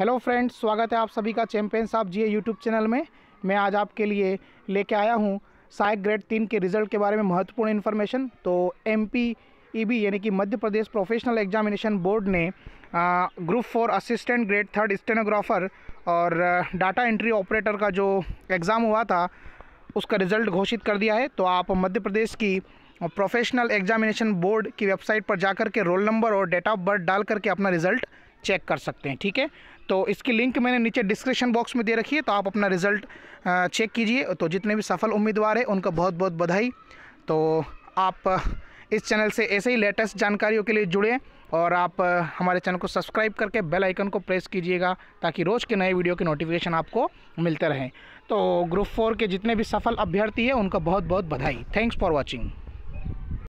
hello friends स्वागत है आप सभी का चैम्पियन साहब जी यूट्यूब चैनल में मैं आज आपके लिए लेके आया हूँ सहायक ग्रेड तीन के रिजल्ट के बारे में महत्वपूर्ण इन्फॉर्मेशन तो एम पी e यानी कि Madhya Pradesh professional examination board ने group four assistant grade third stenographer और डाटा एंट्री ऑपरेटर का जो एग्ज़ाम हुआ था उसका रिज़ल्ट घोषित कर दिया है तो आप मध्य प्रदेश की प्रोफेशनल एग्जामिनेशन बोर्ड की वेबसाइट पर जाकर के रोल नंबर और डेट ऑफ बर्थ डाल करके अपना रिज़ल्ट चेक कर सकते हैं ठीक है तो इसकी लिंक मैंने नीचे डिस्क्रिप्शन बॉक्स में दे रखी है तो आप अपना रिज़ल्ट चेक कीजिए तो जितने भी सफल उम्मीदवार हैं उनका बहुत बहुत बधाई तो आप इस चैनल से ऐसे ही लेटेस्ट जानकारियों के लिए जुड़ें और आप हमारे चैनल को सब्सक्राइब करके बेल आइकन को प्रेस कीजिएगा ताकि रोज़ के नए वीडियो के नोटिफिकेशन आपको मिलते रहें तो ग्रुप फोर के जितने भी सफल अभ्यर्थी हैं उनका बहुत बहुत बधाई थैंक्स फॉर वॉचिंग